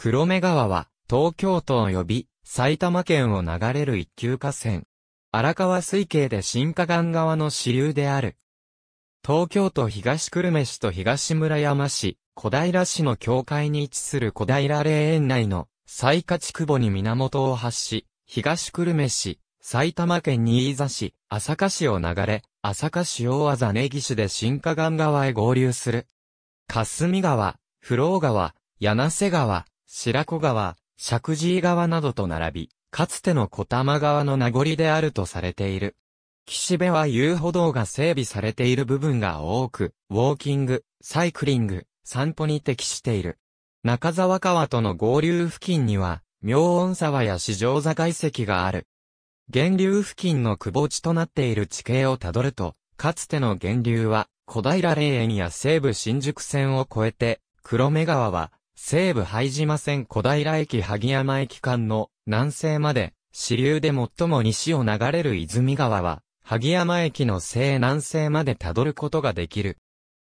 黒目川は、東京都及び、埼玉県を流れる一級河川。荒川水系で新河岸川の支流である。東京都東久留米市と東村山市、小平市の境界に位置する小平霊園内の西下地区。保に源を発し、東久留米市、埼玉県新座市、朝霞市を流れ、朝霞市大和根岸で新河岸川へ合流する。霞川、不老川、柳瀬川、白子川、石神井川などと並び、かつての小玉川の名残であるとされている。岸辺は遊歩道が整備されている部分が多く、ウォーキング、サイクリング、散歩に適している。中沢川との合流付近には、妙音沢や四条座外石がある。源流付近の窪地となっている地形をたどると、かつての源流は、小平霊園や西部新宿線を越えて、黒目川は西武拝島線小平駅萩山駅間の南西まで、支流で最も西を流れる泉川は、萩山駅の西南西までたどることができる。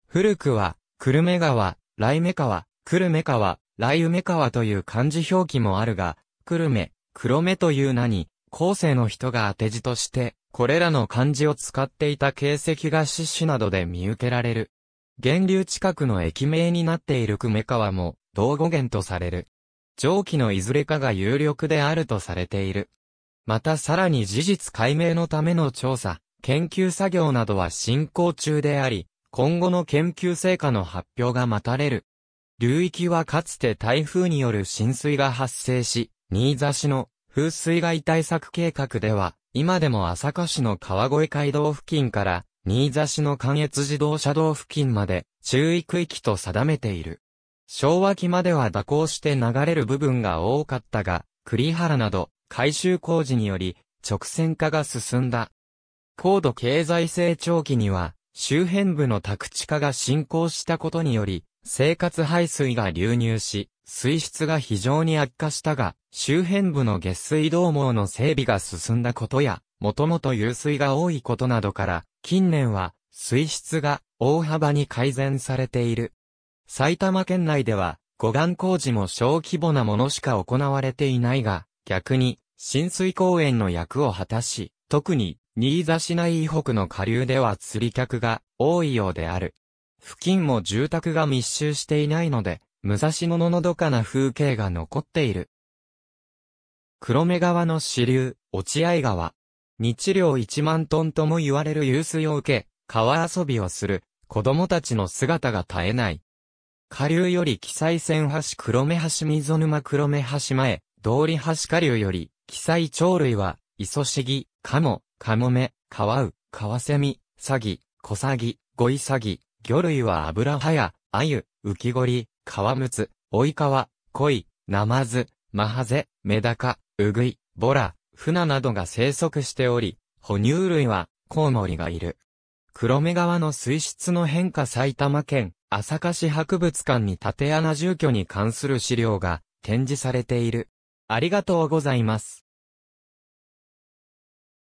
古くは、久留米川、来目川、久留米川、来梅川という漢字表記もあるが、久留米、黒目という名に、後世の人が当て字として、これらの漢字を使っていた形跡が詩詞などで見受けられる。源流近くの駅名になっている久米川も、同語源とされる。上記のいずれかが有力であるとされている。またさらに事実解明のための調査、研究作業などは進行中であり、今後の研究成果の発表が待たれる。流域はかつて台風による浸水が発生し、新座市の風水害対策計画では、今でも朝霞市の川越街道付近から、新座市の関越自動車道付近まで注意区域と定めている。昭和期までは蛇行して流れる部分が多かったが、栗原など改修工事により直線化が進んだ。高度経済成長期には周辺部の宅地化が進行したことにより、生活排水が流入し、水質が非常に悪化したが、周辺部の下水道網の整備が進んだことや、もともと湧水が多いことなどから、近年は水質が大幅に改善されている。埼玉県内では、護岸工事も小規模なものしか行われていないが、逆に、浸水公園の役を果たし、特に、新座市内以北の下流では釣り客が多いようである。付近も住宅が密集していないので、武蔵野ののどかな風景が残っている。黒目川の支流、落合川。日量1万トンとも言われる湧水を受け、川遊びをする子供たちの姿が絶えない。下流より記載線橋黒目橋溝沼黒目橋前、通り橋下流より、記載鳥類は、イソシギ、カモ、カモメ、カワウ、カワセミ、サギ、コサギ、ゴイサギ、魚類はアブラハヤ、アユ、ウキゴリ、カワムツ、オイカワ、コイ、ナマズ、マハゼ、メダカ、ウグイ、ボラ、フナなどが生息しており、哺乳類は、コウモリがいる。黒目川の水質の変化埼玉県、朝霞市博物館に縦穴住居に関する資料が展示されている。ありがとうございます。